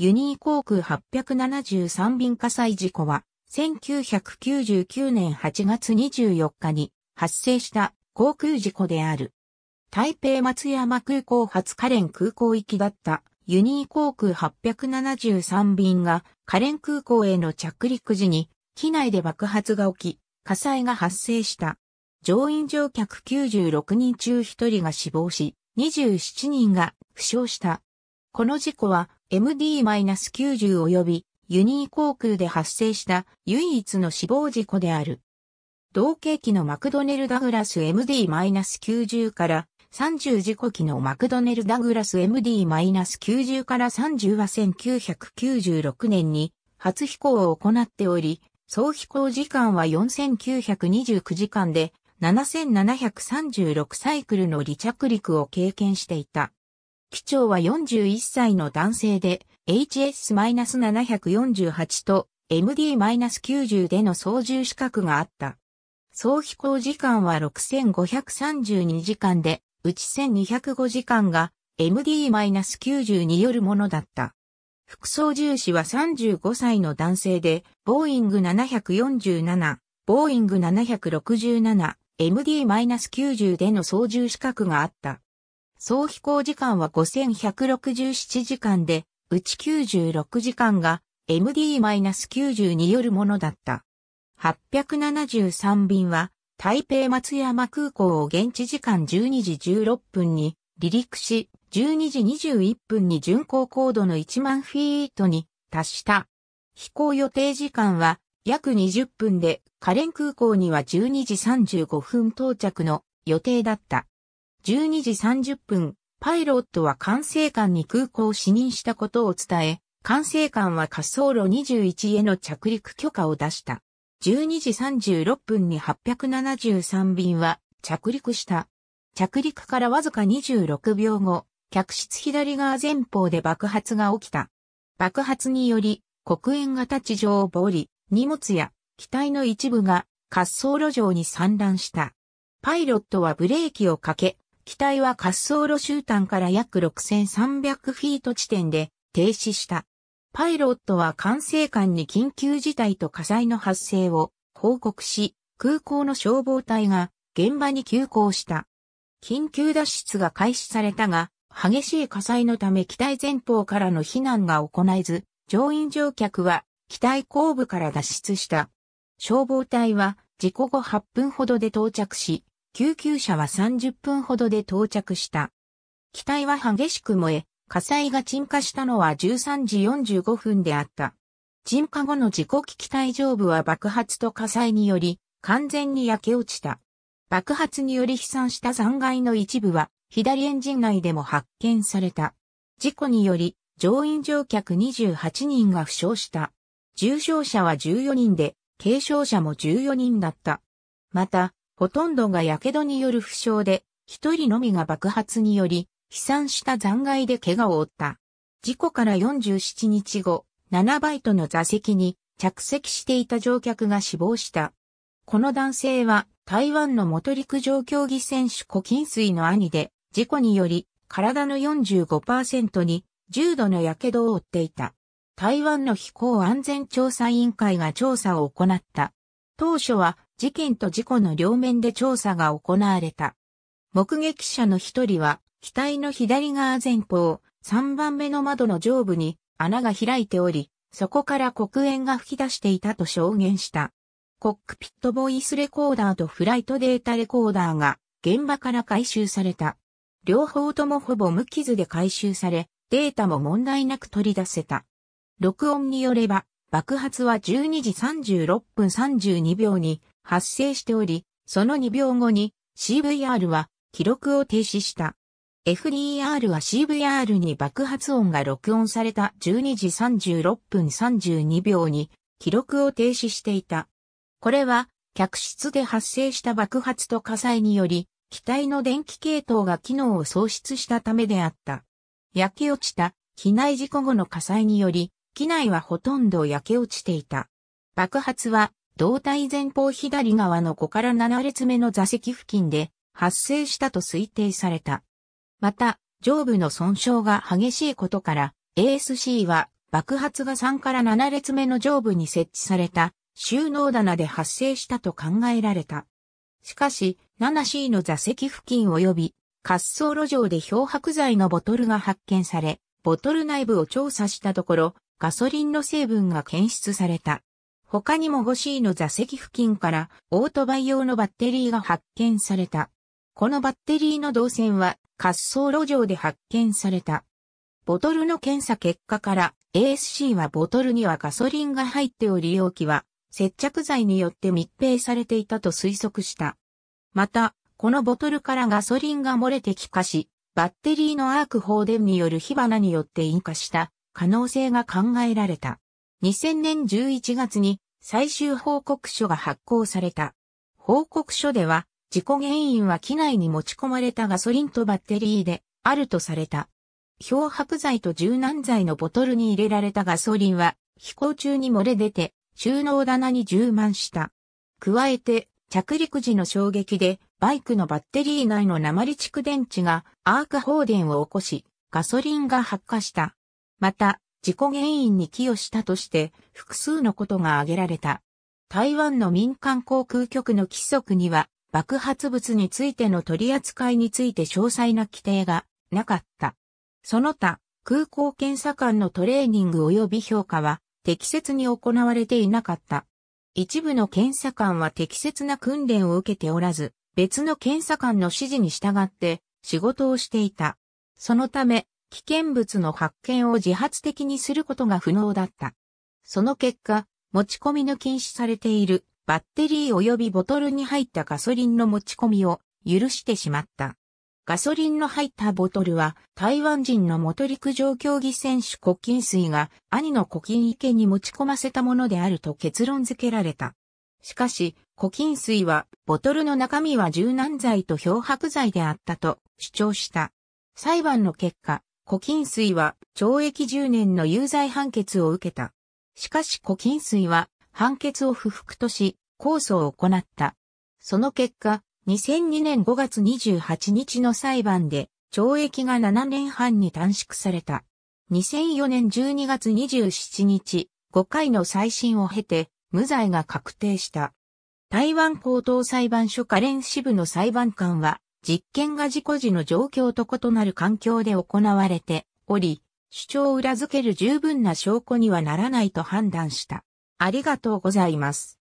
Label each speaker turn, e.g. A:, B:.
A: ユニー航空873便火災事故は、1999年8月24日に発生した航空事故である。台北松山空港発カレン空港行きだったユニー航空873便がカレン空港への着陸時に機内で爆発が起き火災が発生した。乗員乗客96人中1人が死亡し、27人が負傷した。この事故は MD-90 及びユニー航空で発生した唯一の死亡事故である。同型機のマクドネル・ダグラス MD-90 から30事故機のマクドネル・ダグラス MD-90 から30は1996年に初飛行を行っており、総飛行時間は4929時間で7736サイクルの離着陸を経験していた。機長は41歳の男性で、HS-748 と MD-90 での操縦資格があった。総飛行時間は6532時間で、うち1205時間が MD-90 によるものだった。副操縦士は35歳の男性で、ボーイング747、ボーイング767、MD-90 での操縦資格があった。総飛行時間は5167時間で、うち96時間が MD-92 によるものだった。873便は、台北松山空港を現地時間12時16分に離陸し、12時21分に巡航高度の1万フィートに達した。飛行予定時間は約20分で、カレン空港には12時35分到着の予定だった。12時30分、パイロットは管制官に空港を指認したことを伝え、管制官は滑走路21への着陸許可を出した。12時36分に873便は着陸した。着陸からわずか26秒後、客室左側前方で爆発が起きた。爆発により、黒煙型地上をぼり、荷物や機体の一部が滑走路上に散乱した。パイロットはブレーキをかけ、機体は滑走路終端から約6300フィート地点で停止した。パイロットは管制官に緊急事態と火災の発生を報告し、空港の消防隊が現場に急行した。緊急脱出が開始されたが、激しい火災のため機体前方からの避難が行えず、乗員乗客は機体後部から脱出した。消防隊は事故後8分ほどで到着し、救急車は30分ほどで到着した。機体は激しく燃え、火災が沈下したのは13時45分であった。沈下後の事故機機体上部は爆発と火災により完全に焼け落ちた。爆発により飛散した残骸の一部は左エンジン内でも発見された。事故により乗員乗客28人が負傷した。重傷者は14人で、軽傷者も14人だった。また、ほとんどが火傷による負傷で、一人のみが爆発により、飛散した残骸で怪我を負った。事故から47日後、7バイトの座席に着席していた乗客が死亡した。この男性は台湾の元陸上競技選手古金水の兄で、事故により体の45%に重度の火傷を負っていた。台湾の飛行安全調査委員会が調査を行った。当初は事件と事故の両面で調査が行われた。目撃者の一人は、機体の左側前方、3番目の窓の上部に穴が開いており、そこから黒煙が吹き出していたと証言した。コックピットボイスレコーダーとフライトデータレコーダーが現場から回収された。両方ともほぼ無傷で回収され、データも問題なく取り出せた。録音によれば、爆発は12時36分32秒に発生しており、その2秒後に CVR は記録を停止した。FDR は CVR に爆発音が録音された12時36分32秒に記録を停止していた。これは客室で発生した爆発と火災により機体の電気系統が機能を喪失したためであった。焼け落ちた機内事故後の火災により機内はほとんど焼け落ちていた。爆発は胴体前方左側の5から7列目の座席付近で発生したと推定された。また、上部の損傷が激しいことから、ASC は爆発が3から7列目の上部に設置された収納棚で発生したと考えられた。しかし、7C の座席付近及び滑走路上で漂白剤のボトルが発見され、ボトル内部を調査したところ、ガソリンの成分が検出された。他にも 5C の座席付近からオートバイ用のバッテリーが発見された。このバッテリーの導線は滑走路上で発見された。ボトルの検査結果から ASC はボトルにはガソリンが入っており容器は接着剤によって密閉されていたと推測した。また、このボトルからガソリンが漏れて気化し、バッテリーのアーク放電による火花によって引火した可能性が考えられた。2000年11月に最終報告書が発行された。報告書では、事故原因は機内に持ち込まれたガソリンとバッテリーであるとされた。漂白剤と柔軟剤のボトルに入れられたガソリンは飛行中に漏れ出て収納棚に充満した。加えて着陸時の衝撃でバイクのバッテリー内の鉛蓄電池がアーク放電を起こしガソリンが発火した。また事故原因に寄与したとして複数のことが挙げられた。台湾の民間航空局の規則には爆発物についての取り扱いについて詳細な規定がなかった。その他、空港検査官のトレーニング及び評価は適切に行われていなかった。一部の検査官は適切な訓練を受けておらず、別の検査官の指示に従って仕事をしていた。そのため、危険物の発見を自発的にすることが不能だった。その結果、持ち込みの禁止されているバッテリー及びボトルに入ったガソリンの持ち込みを許してしまった。ガソリンの入ったボトルは台湾人の元陸上競技選手胡金水が兄の古金池に持ち込ませたものであると結論付けられた。しかし、古金水はボトルの中身は柔軟剤と漂白剤であったと主張した。裁判の結果、古今水は懲役10年の有罪判決を受けた。しかし古今水は判決を不服とし、控訴を行った。その結果、2002年5月28日の裁判で懲役が7年半に短縮された。2004年12月27日、5回の再審を経て、無罪が確定した。台湾高等裁判所カレン支部の裁判官は、実験が事故時の状況と異なる環境で行われており、主張を裏付ける十分な証拠にはならないと判断した。ありがとうございます。